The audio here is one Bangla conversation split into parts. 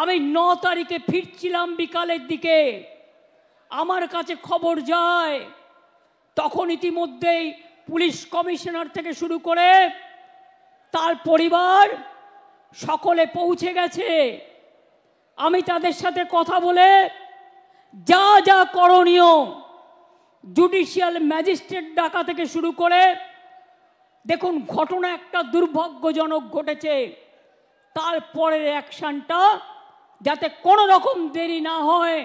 আমি ন তারিখে ফিরছিলাম বিকালের দিকে আমার কাছে খবর যায় তখন ইতিমধ্যেই পুলিশ কমিশনার থেকে শুরু করে তার পরিবার সকলে পৌঁছে গেছে আমি তাদের সাথে কথা বলে যা যা করণীয় জুডিশিয়াল ম্যাজিস্ট্রেট ডাকা থেকে শুরু করে দেখুন ঘটনা একটা দুর্ভাগ্যজনক ঘটেছে তারপরের অ্যাকশানটা যাতে কোনো রকম দেরি না হয়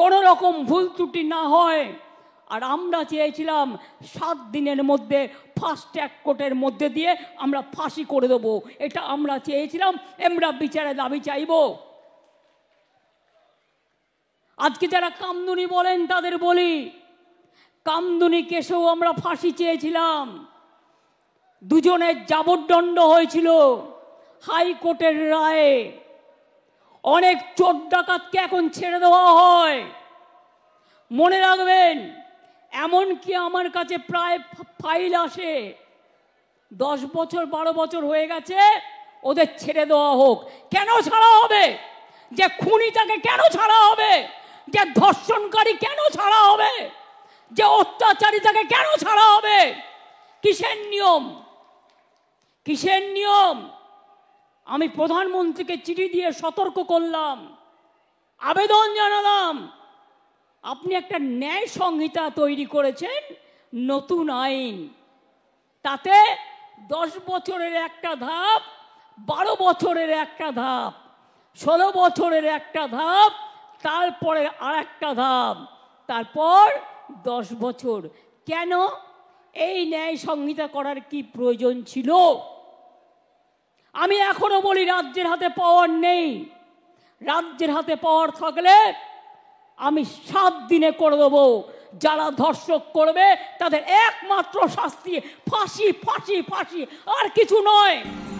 কোনো রকম ভুল ত্রুটি না হয় আর আমরা চেয়েছিলাম সাত দিনের মধ্যে ফাস্ট ট্র্যাক কোর্টের মধ্যে দিয়ে আমরা ফাঁসি করে দেব এটা আমরা চেয়েছিলাম আমরা বিচারে দাবি চাইব আজকে যারা কামদুনি বলেন তাদের বলি কামদুনি কেসেও আমরা ফাঁসি চেয়েছিলাম দুজনের যাবদণ্ড হয়েছিল হাইকোর্টের রায়ে অনেক চোর ডাকাতকে এখন ছেড়ে দেওয়া হয় মনে রাখবেন এমন কি আমার কাছে প্রায় ফাইল আসে দশ বছর বারো বছর হয়ে গেছে ওদের ছেড়ে দেওয়া হোক কেন ছাড়া হবে যে খুনিটাকে কেন ছাড়া হবে যে ধর্ষণকারী কেন ছাড়া হবে যে অত্যাচারিতাকে কেন ছাড়া হবে কিসের নিয়ম কিসের নিয়ম আমি প্রধানমন্ত্রীকে চিঠি দিয়ে সতর্ক করলাম আবেদন জানালাম আপনি একটা ন্যায় সংহিতা তৈরি করেছেন নতুন আইন তাতে দশ বছরের একটা ধাপ বারো বছরের একটা ধাপ ষোলো বছরের একটা ধাপ তারপরে আর একটা ধাপ তারপর দশ বছর কেন এই ন্যায় সংহিতা করার কি প্রয়োজন ছিল আমি এখনো বলি রাজ্যের হাতে পাওয়ার নেই রাজ্যের হাতে পাওয়ার থাকলে আমি সাত দিনে করে দেবো যারা ধর্ষক করবে তাদের একমাত্র শাস্তি ফাঁসি ফাঁসি ফাঁসি আর কিছু নয়